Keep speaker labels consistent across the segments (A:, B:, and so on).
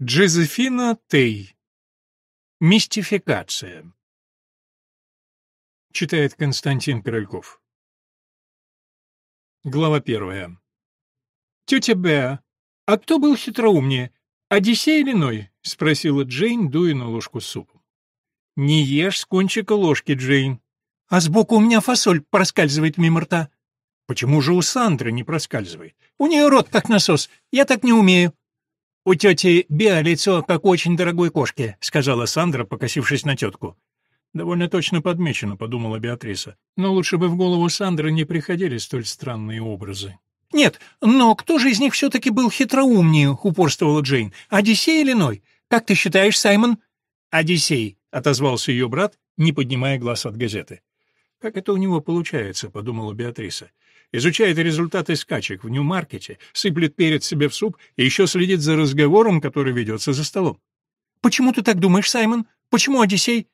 A: Джозефина Тей. Мистификация. Читает Константин Корольков. Глава первая. «Тетя Беа, а кто был хитроумнее, Одиссей или Ной?» — спросила Джейн, дуя на ложку супа. «Не ешь с кончика ложки, Джейн. А сбоку у меня фасоль проскальзывает мимо рта. Почему же у Сандры не проскальзывает? У нее рот как насос. Я так не умею. «У тети Беа лицо, как у очень дорогой кошки», — сказала Сандра, покосившись на тетку. «Довольно точно подмечено», — подумала Беатриса. «Но лучше бы в голову Сандры не приходили столь странные образы». «Нет, но кто же из них все-таки был хитроумнее?» — упорствовала Джейн. «Одиссей или Ной? Как ты считаешь, Саймон?» «Одиссей», — отозвался ее брат, не поднимая глаз от газеты. «Как это у него получается?» — подумала Беатриса изучает результаты скачек в Нью-Маркете, сыплет перед себе в суп и еще следит за разговором, который ведется за столом. «Почему ты так думаешь, Саймон? Почему Одиссей?»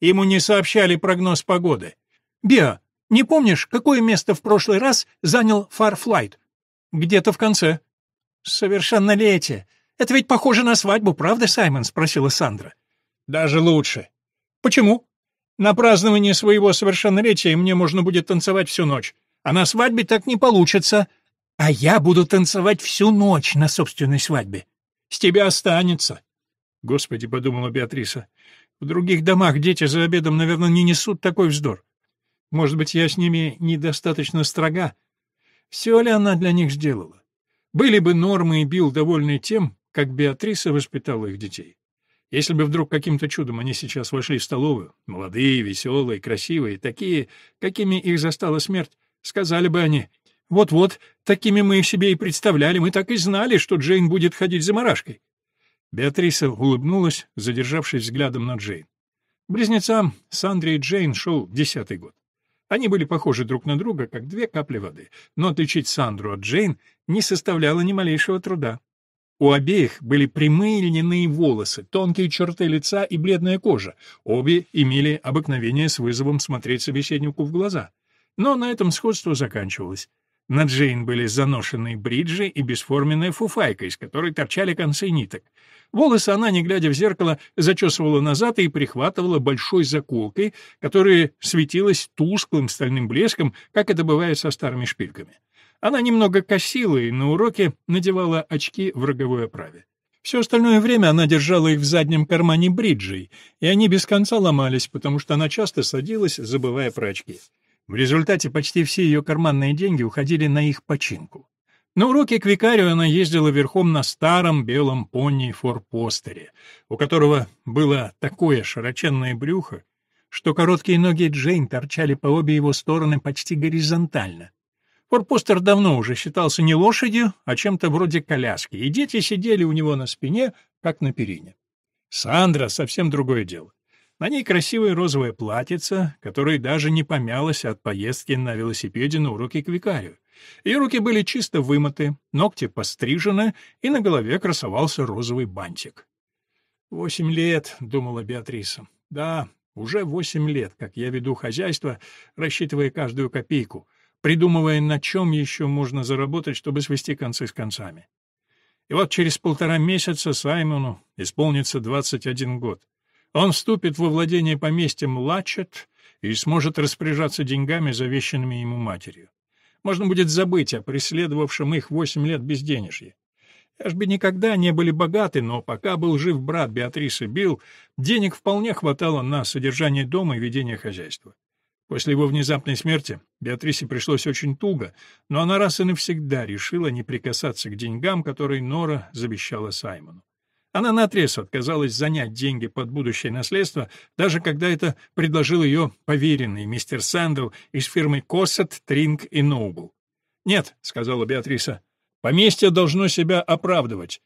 A: Ему не сообщали прогноз погоды. «Био, не помнишь, какое место в прошлый раз занял Фарфлайт?» «Где-то в конце». «Совершеннолетие. Это ведь похоже на свадьбу, правда, Саймон?» — спросила Сандра. «Даже лучше». «Почему?» «На празднование своего совершеннолетия мне можно будет танцевать всю ночь. А на свадьбе так не получится. А я буду танцевать всю ночь на собственной свадьбе. С тебя останется. Господи, подумала Беатриса. В других домах дети за обедом, наверное, не несут такой вздор. Может быть, я с ними недостаточно строга. Все ли она для них сделала? Были бы нормы и Билл довольны тем, как Беатриса воспитала их детей. Если бы вдруг каким-то чудом они сейчас вошли в столовую, молодые, веселые, красивые, такие, какими их застала смерть, Сказали бы они, вот-вот, такими мы их себе и представляли, мы так и знали, что Джейн будет ходить за марашкой. Беатриса улыбнулась, задержавшись взглядом на Джейн. Близнецам Сандре и Джейн шел десятый год. Они были похожи друг на друга, как две капли воды, но отличить Сандру от Джейн не составляло ни малейшего труда. У обеих были прямые льняные волосы, тонкие черты лица и бледная кожа. Обе имели обыкновение с вызовом смотреть собеседнику в глаза — но на этом сходство заканчивалось. На Джейн были заношенные бриджи и бесформенная фуфайка, из которой торчали концы ниток. Волосы она, не глядя в зеркало, зачесывала назад и прихватывала большой заколкой, которая светилась тусклым стальным блеском, как это бывает со старыми шпильками. Она немного косила и на уроке надевала очки в роговой оправе. Все остальное время она держала их в заднем кармане бриджей, и они без конца ломались, потому что она часто садилась, забывая про очки. В результате почти все ее карманные деньги уходили на их починку. На уроке к викарию она ездила верхом на старом белом пони форпостере, у которого было такое широченное брюхо, что короткие ноги Джейн торчали по обе его стороны почти горизонтально. Форпостер давно уже считался не лошадью, а чем-то вроде коляски, и дети сидели у него на спине, как на перине. Сандра — совсем другое дело. На ней красивое розовое платьице, которое даже не помялось от поездки на велосипеде на уроки к викарию. Ее руки были чисто вымыты, ногти пострижены, и на голове красовался розовый бантик. «Восемь лет», — думала Беатриса. «Да, уже восемь лет, как я веду хозяйство, рассчитывая каждую копейку, придумывая, на чем еще можно заработать, чтобы свести концы с концами. И вот через полтора месяца Саймону исполнится 21 год. Он вступит во владение поместьем Лачет и сможет распоряжаться деньгами, завещанными ему матерью. Можно будет забыть о преследовавшем их восемь лет безденежье. Эшби никогда не были богаты, но пока был жив брат Беатрисы Билл, денег вполне хватало на содержание дома и ведение хозяйства. После его внезапной смерти Беатрисе пришлось очень туго, но она раз и навсегда решила не прикасаться к деньгам, которые Нора завещала Саймону. Она наотрез отказалась занять деньги под будущее наследство, даже когда это предложил ее поверенный мистер Сэндл из фирмы Коссет, Тринг и Ноубл. «Нет», — сказала Беатриса, — «поместье должно себя оправдывать».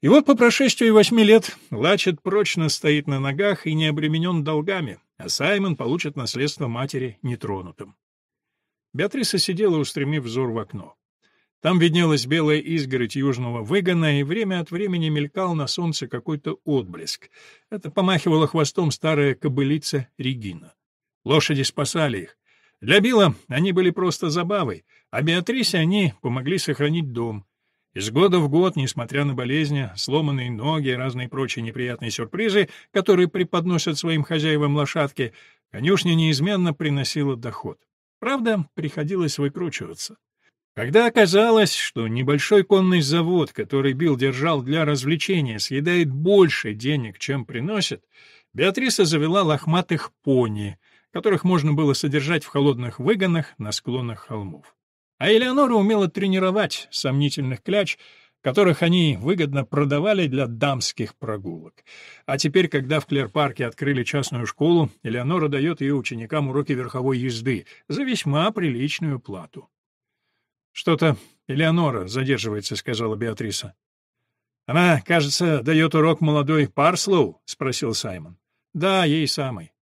A: И вот по прошествии восьми лет Лачет прочно стоит на ногах и не обременен долгами, а Саймон получит наследство матери нетронутым. Беатриса сидела, устремив взор в окно. Там виднелась белая изгородь южного выгона, и время от времени мелькал на солнце какой-то отблеск. Это помахивала хвостом старая кобылица Регина. Лошади спасали их. Для Билла они были просто забавой, а Беатрисе они помогли сохранить дом. Из года в год, несмотря на болезни, сломанные ноги и разные прочие неприятные сюрпризы, которые преподносят своим хозяевам лошадки, конюшня неизменно приносила доход. Правда, приходилось выкручиваться. Когда оказалось, что небольшой конный завод, который Билл держал для развлечения, съедает больше денег, чем приносит, Беатриса завела лохматых пони, которых можно было содержать в холодных выгонах на склонах холмов. А Элеонора умела тренировать сомнительных кляч, которых они выгодно продавали для дамских прогулок. А теперь, когда в Клер-парке открыли частную школу, Элеонора дает ее ученикам уроки верховой езды за весьма приличную плату. Что-то Элеонора задерживается, сказала Беатриса. Она, кажется, дает урок молодой Парслоу, спросил Саймон. Да, ей самой.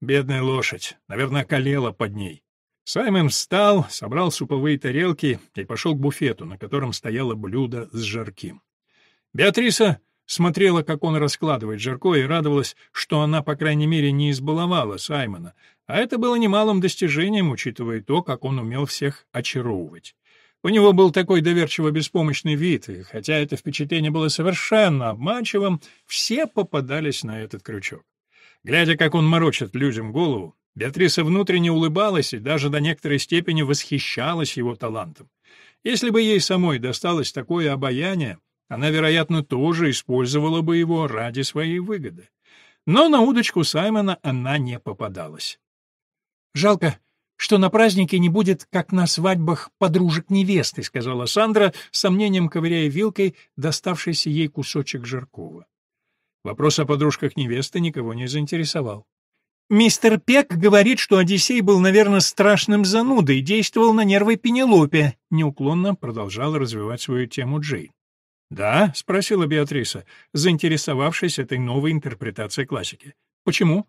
A: Бедная лошадь, наверное, колела под ней. Саймон встал, собрал суповые тарелки и пошел к буфету, на котором стояло блюдо с жарким. Беатриса смотрела, как он раскладывает жаркое, и радовалась, что она, по крайней мере, не избаловала Саймона, а это было немалым достижением, учитывая то, как он умел всех очаровывать. У него был такой доверчиво-беспомощный вид, и хотя это впечатление было совершенно обманчивым, все попадались на этот крючок. Глядя, как он морочит людям голову, Беатриса внутренне улыбалась и даже до некоторой степени восхищалась его талантом. Если бы ей самой досталось такое обаяние, она, вероятно, тоже использовала бы его ради своей выгоды. Но на удочку Саймона она не попадалась. «Жалко, что на празднике не будет, как на свадьбах, подружек невесты», — сказала Сандра, с сомнением ковыряя вилкой доставшийся ей кусочек жаркого. Вопрос о подружках невесты никого не заинтересовал. «Мистер Пек говорит, что Одиссей был, наверное, страшным занудой и действовал на нервы Пенелопе», — неуклонно продолжала развивать свою тему Джей. «Да?» — спросила Беатриса, заинтересовавшись этой новой интерпретацией классики. «Почему?»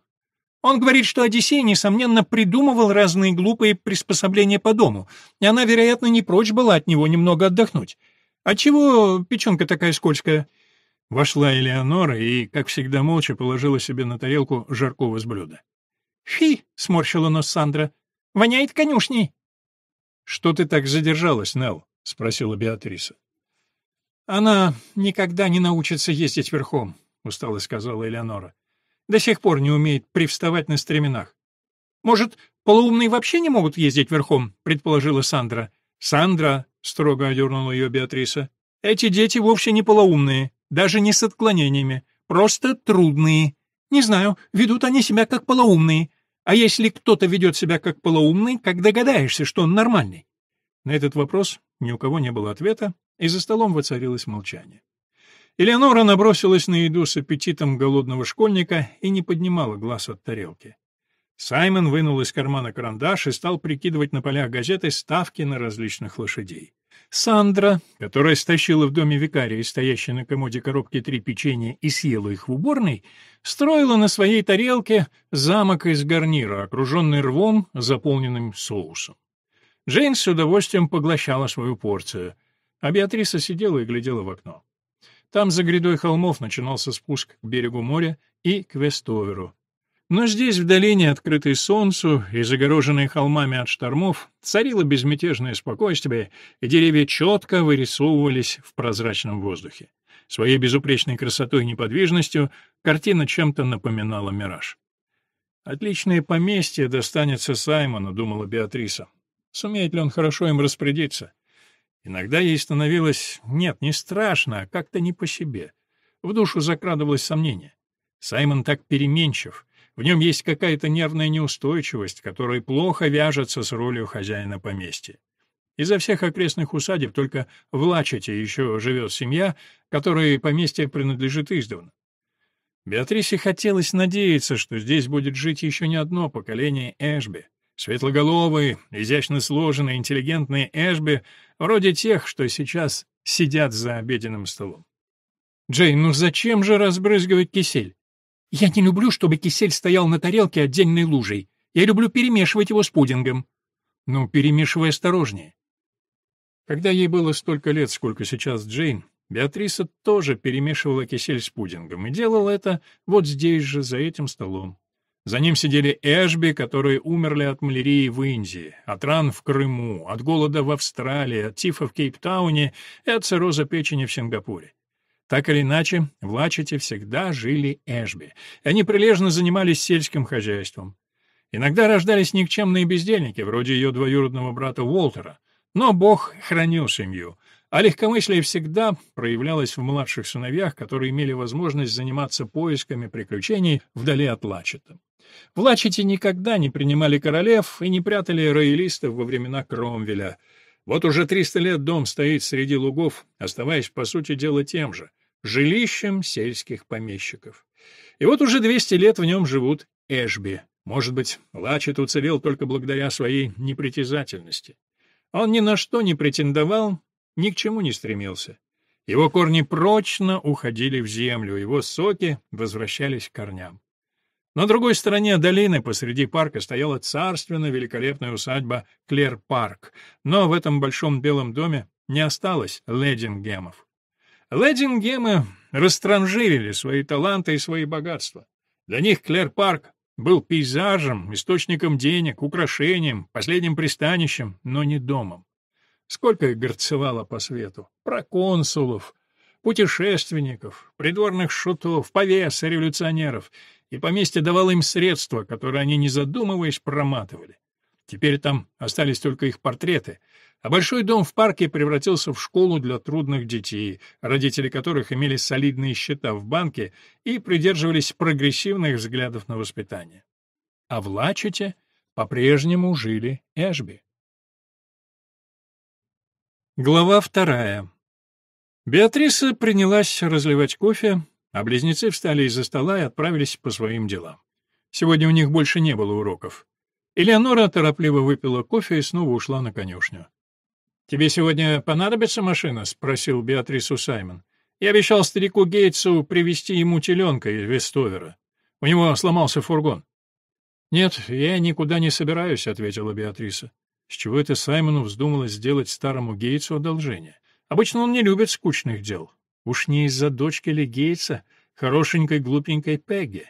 A: Он говорит, что Одиссей, несомненно, придумывал разные глупые приспособления по дому, и она, вероятно, не прочь была от него немного отдохнуть. «Отчего а печенка такая скользкая?» Вошла Элеонора и, как всегда, молча положила себе на тарелку жаркого с блюда. «Фи!» — сморщила нос Сандра. «Воняет конюшней!» «Что ты так задержалась, Нелл?» — спросила Беатриса. «Она никогда не научится ездить верхом», — устало сказала Элеонора до сих пор не умеет привставать на стременах. «Может, полуумные вообще не могут ездить верхом?» — предположила Сандра. «Сандра!» — строго одернула ее Беатриса. «Эти дети вовсе не полоумные, даже не с отклонениями, просто трудные. Не знаю, ведут они себя как полоумные. А если кто-то ведет себя как полоумный, как догадаешься, что он нормальный?» На этот вопрос ни у кого не было ответа, и за столом воцарилось молчание. Элеонора набросилась на еду с аппетитом голодного школьника и не поднимала глаз от тарелки. Саймон вынул из кармана карандаш и стал прикидывать на полях газеты ставки на различных лошадей. Сандра, которая стащила в доме викария, стоящей на комоде коробки три печенья, и съела их в уборной, строила на своей тарелке замок из гарнира, окруженный рвом, заполненным соусом. Джейн с удовольствием поглощала свою порцию, а Беатриса сидела и глядела в окно. Там за грядой холмов начинался спуск к берегу моря и к Вестоверу. Но здесь, в долине, открытой солнцу и загороженной холмами от штормов, царило безмятежное спокойствие, и деревья четко вырисовывались в прозрачном воздухе. Своей безупречной красотой и неподвижностью картина чем-то напоминала мираж. «Отличное поместье достанется Саймону», — думала Беатриса. «Сумеет ли он хорошо им распорядиться?» Иногда ей становилось, нет, не страшно, а как-то не по себе. В душу закрадывалось сомнение. Саймон так переменчив, в нем есть какая-то нервная неустойчивость, которая плохо вяжется с ролью хозяина поместья. Изо всех окрестных усадеб только в Лачете еще живет семья, которой поместье принадлежит издавна. Беатрисе хотелось надеяться, что здесь будет жить еще не одно поколение Эшби, Светлоголовые, изящно сложенные, интеллигентные Эшби, вроде тех, что сейчас сидят за обеденным столом. «Джейн, ну зачем же разбрызгивать кисель?» «Я не люблю, чтобы кисель стоял на тарелке отдельной лужей. Я люблю перемешивать его с пудингом». «Ну, перемешивай осторожнее». Когда ей было столько лет, сколько сейчас Джейн, Беатриса тоже перемешивала кисель с пудингом и делала это вот здесь же, за этим столом. За ним сидели Эшби, которые умерли от малярии в Индии, от ран в Крыму, от голода в Австралии, от тифа в Кейптауне и от цирроза печени в Сингапуре. Так или иначе, в Лачете всегда жили Эшби, и они прилежно занимались сельским хозяйством. Иногда рождались никчемные бездельники, вроде ее двоюродного брата Уолтера, но Бог хранил семью, а легкомыслие всегда проявлялось в младших сыновьях, которые имели возможность заниматься поисками приключений вдали от Лачета. Влачите никогда не принимали королев и не прятали роялистов во времена Кромвеля. Вот уже 300 лет дом стоит среди лугов, оставаясь, по сути дела, тем же — жилищем сельских помещиков. И вот уже 200 лет в нем живут Эшби. Может быть, Лачет уцелел только благодаря своей непритязательности. Он ни на что не претендовал, ни к чему не стремился. Его корни прочно уходили в землю, его соки возвращались к корням. На другой стороне долины посреди парка стояла царственно великолепная усадьба Клер-парк, но в этом большом белом доме не осталось ледингемов. Ледингемы растранжирили свои таланты и свои богатства. Для них Клер-парк был пейзажем, источником денег, украшением, последним пристанищем, но не домом. Сколько их горцевало по свету? Проконсулов, путешественников, придворных шутов, повес, революционеров — и поместье давало им средства, которые они, не задумываясь, проматывали. Теперь там остались только их портреты, а большой дом в парке превратился в школу для трудных детей, родители которых имели солидные счета в банке и придерживались прогрессивных взглядов на воспитание. А в Лачете по-прежнему жили Эшби. Глава вторая. Беатриса принялась разливать кофе, а близнецы встали из-за стола и отправились по своим делам. Сегодня у них больше не было уроков. Элеонора торопливо выпила кофе и снова ушла на конюшню. «Тебе сегодня понадобится машина?» — спросил Беатрису Саймон. «Я обещал старику Гейтсу привезти ему теленка из Вестовера. У него сломался фургон». «Нет, я никуда не собираюсь», — ответила Беатриса. С чего это Саймону вздумалось сделать старому Гейтсу одолжение? Обычно он не любит скучных дел. Уж не из-за дочки ли Гейтса, хорошенькой глупенькой Пегги.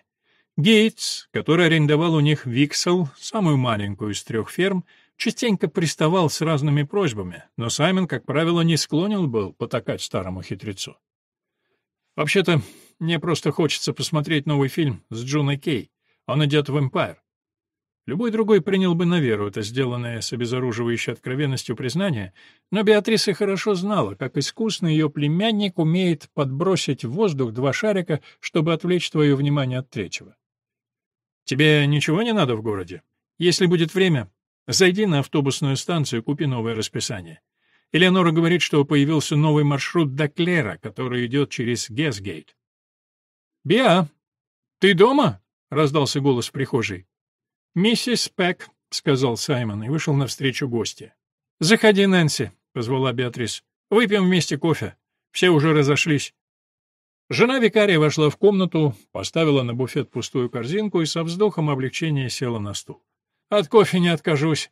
A: Гейтс, который арендовал у них Виксел, самую маленькую из трех ферм, частенько приставал с разными просьбами, но Саймон, как правило, не склонен был потакать старому хитрецу. «Вообще-то, мне просто хочется посмотреть новый фильм с Джуной Кей. Он идет в «Эмпайр». Любой другой принял бы на веру это сделанное с обезоруживающей откровенностью признание, но Беатриса хорошо знала, как искусно ее племянник умеет подбросить в воздух два шарика, чтобы отвлечь твое внимание от третьего. «Тебе ничего не надо в городе? Если будет время, зайди на автобусную станцию, купи новое расписание». Элеонора говорит, что появился новый маршрут до Клера, который идет через Гесгейт. «Беа, ты дома?» — раздался голос в прихожей. «Миссис Пэк», — сказал Саймон и вышел навстречу гости. «Заходи, Нэнси», — позвала Беатрис. «Выпьем вместе кофе. Все уже разошлись». Жена викария вошла в комнату, поставила на буфет пустую корзинку и со вздохом облегчения села на стул. «От кофе не откажусь».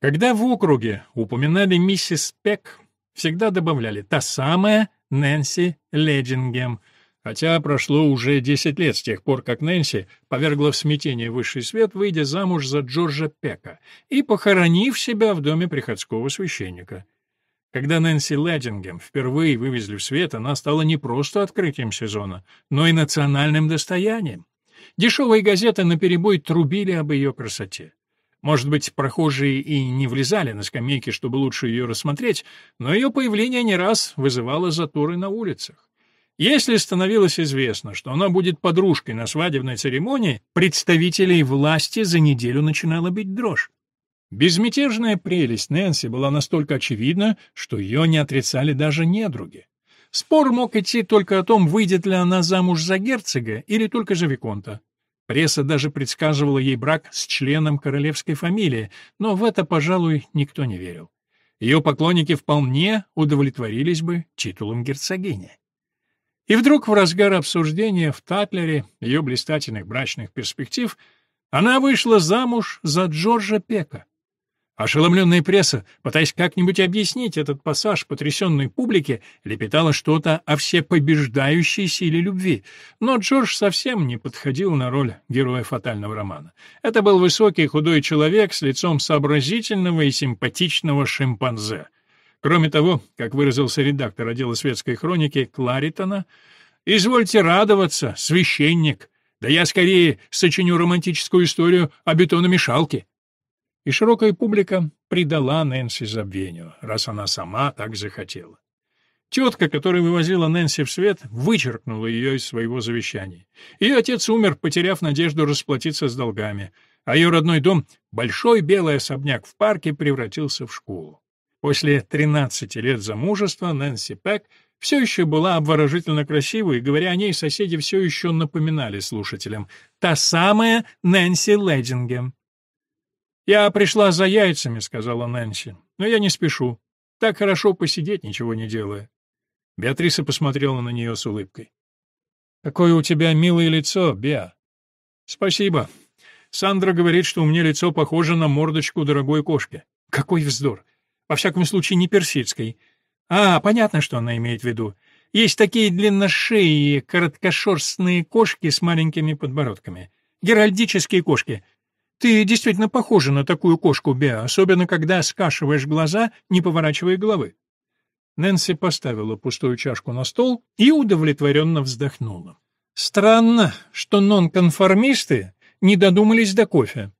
A: Когда в округе упоминали миссис Пек, всегда добавляли «та самая Нэнси Леджингем», Хотя прошло уже 10 лет с тех пор, как Нэнси повергла в смятение высший свет, выйдя замуж за Джорджа Пека и похоронив себя в доме приходского священника. Когда Нэнси Лэддингем впервые вывезли в свет, она стала не просто открытием сезона, но и национальным достоянием. Дешевые газеты наперебой трубили об ее красоте. Может быть, прохожие и не влезали на скамейки, чтобы лучше ее рассмотреть, но ее появление не раз вызывало заторы на улицах. Если становилось известно, что она будет подружкой на свадебной церемонии, представителей власти за неделю начинала бить дрожь. Безмятежная прелесть Нэнси была настолько очевидна, что ее не отрицали даже недруги. Спор мог идти только о том, выйдет ли она замуж за герцога или только за Виконта. Пресса даже предсказывала ей брак с членом королевской фамилии, но в это, пожалуй, никто не верил. Ее поклонники вполне удовлетворились бы титулом герцогини. И вдруг в разгар обсуждения в Татлере ее блистательных брачных перспектив она вышла замуж за Джорджа Пека. Ошеломленная пресса, пытаясь как-нибудь объяснить этот пассаж потрясенной публике, лепетала что-то о всепобеждающей силе любви. Но Джордж совсем не подходил на роль героя фатального романа. Это был высокий худой человек с лицом сообразительного и симпатичного шимпанзе — Кроме того, как выразился редактор отдела светской хроники Кларитона, «Извольте радоваться, священник, да я скорее сочиню романтическую историю о бетономешалке». И широкая публика предала Нэнси забвению, раз она сама так захотела. Тетка, которая вывозила Нэнси в свет, вычеркнула ее из своего завещания. Ее отец умер, потеряв надежду расплатиться с долгами, а ее родной дом, большой белый особняк в парке, превратился в школу. После 13 лет замужества Нэнси Пэк все еще была обворожительно красивой, и, говоря о ней, соседи все еще напоминали слушателям. Та самая Нэнси Ледингем. «Я пришла за яйцами», — сказала Нэнси, — «но я не спешу. Так хорошо посидеть, ничего не делая». Беатриса посмотрела на нее с улыбкой. «Какое у тебя милое лицо, Беа». «Спасибо. Сандра говорит, что у меня лицо похоже на мордочку дорогой кошки. Какой вздор! Во всяком случае, не персидской. А, понятно, что она имеет в виду. Есть такие длинношеи, короткошерстные кошки с маленькими подбородками. Геральдические кошки. Ты действительно похожа на такую кошку, Беа, особенно когда скашиваешь глаза, не поворачивая головы. Нэнси поставила пустую чашку на стол и удовлетворенно вздохнула. Странно, что нонконформисты не додумались до кофе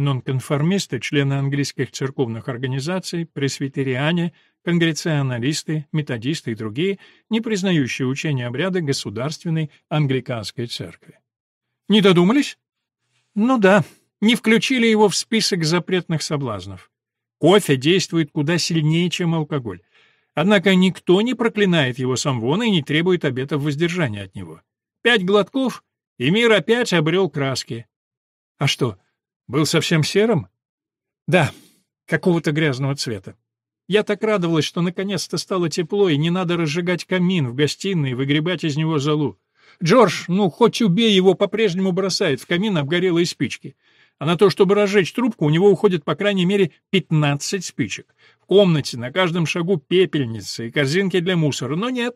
A: нонконформисты, члены английских церковных организаций, пресвитериане, конгрессионалисты, методисты и другие, не признающие учения обряда Государственной Англиканской Церкви. Не додумались? Ну да, не включили его в список запретных соблазнов. Кофе действует куда сильнее, чем алкоголь. Однако никто не проклинает его самвона и не требует обетов воздержания от него. Пять глотков, и мир опять обрел краски. А что, был совсем серым? Да, какого-то грязного цвета. Я так радовалась, что наконец-то стало тепло, и не надо разжигать камин в гостиной и выгребать из него золу. Джордж, ну, хоть убей его, по-прежнему бросает в камин обгорелые спички. А на то, чтобы разжечь трубку, у него уходит по крайней мере 15 спичек. В комнате на каждом шагу пепельницы и корзинки для мусора. Но нет,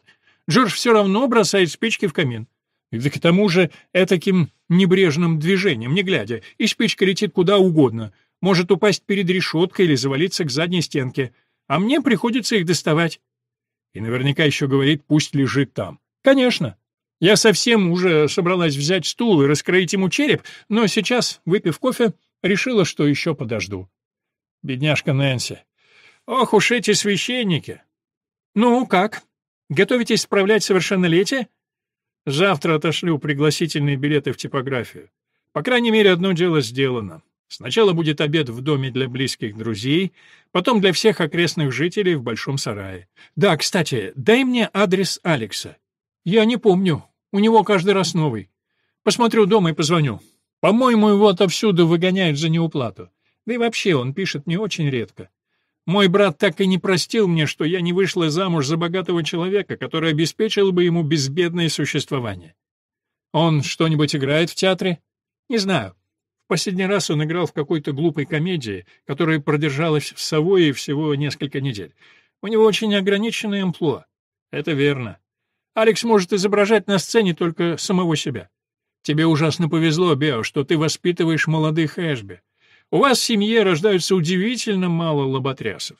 A: Джордж все равно бросает спички в камин. И к тому же этаким небрежным движением, не глядя, и спичка летит куда угодно, может упасть перед решеткой или завалиться к задней стенке, а мне приходится их доставать. И наверняка еще говорит, пусть лежит там. Конечно. Я совсем уже собралась взять стул и раскроить ему череп, но сейчас, выпив кофе, решила, что еще подожду. Бедняжка Нэнси. Ох уж эти священники. Ну, как? Готовитесь справлять совершеннолетие? Завтра отошлю пригласительные билеты в типографию. По крайней мере, одно дело сделано. Сначала будет обед в доме для близких друзей, потом для всех окрестных жителей в большом сарае. Да, кстати, дай мне адрес Алекса. Я не помню. У него каждый раз новый. Посмотрю дома и позвоню. По-моему, его отовсюду выгоняют за неуплату. Да и вообще, он пишет не очень редко. Мой брат так и не простил мне, что я не вышла замуж за богатого человека, который обеспечил бы ему безбедное существование. Он что-нибудь играет в театре? Не знаю. В последний раз он играл в какой-то глупой комедии, которая продержалась в Савое всего несколько недель. У него очень ограниченное амплуа. Это верно. Алекс может изображать на сцене только самого себя. Тебе ужасно повезло, Бео, что ты воспитываешь молодых Эшби. У вас в семье рождаются удивительно мало лоботрясов.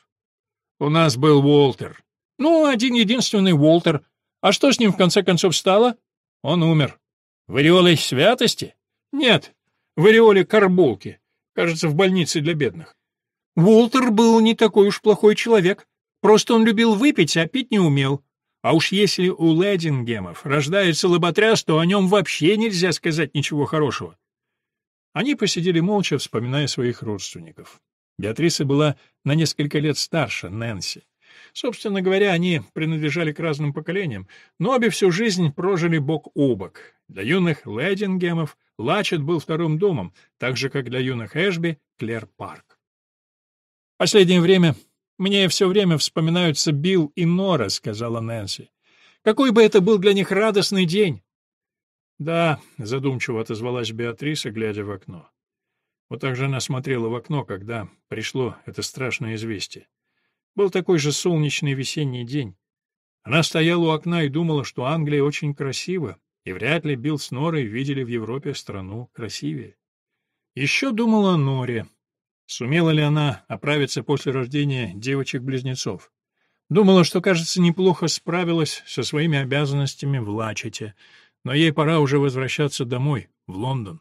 A: У нас был Уолтер. Ну, один-единственный Уолтер. А что с ним в конце концов стало? Он умер. В ореоле святости? Нет, в ореоле карболки. Кажется, в больнице для бедных. Уолтер был не такой уж плохой человек. Просто он любил выпить, а пить не умел. А уж если у Ледингемов рождается лоботряс, то о нем вообще нельзя сказать ничего хорошего. Они посидели молча, вспоминая своих родственников. Беатриса была на несколько лет старше Нэнси. Собственно говоря, они принадлежали к разным поколениям, но обе всю жизнь прожили бок о бок. Для юных Лэдингемов Лачет был вторым домом, так же, как для юных Эшби — Клер-парк. «Последнее время мне все время вспоминаются Билл и Нора», — сказала Нэнси. «Какой бы это был для них радостный день! «Да», — задумчиво отозвалась Беатриса, глядя в окно. Вот так же она смотрела в окно, когда пришло это страшное известие. Был такой же солнечный весенний день. Она стояла у окна и думала, что Англия очень красива, и вряд ли Билл с Норой видели в Европе страну красивее. Еще думала о Норе. Сумела ли она оправиться после рождения девочек-близнецов? Думала, что, кажется, неплохо справилась со своими обязанностями в Лачете, но ей пора уже возвращаться домой, в Лондон.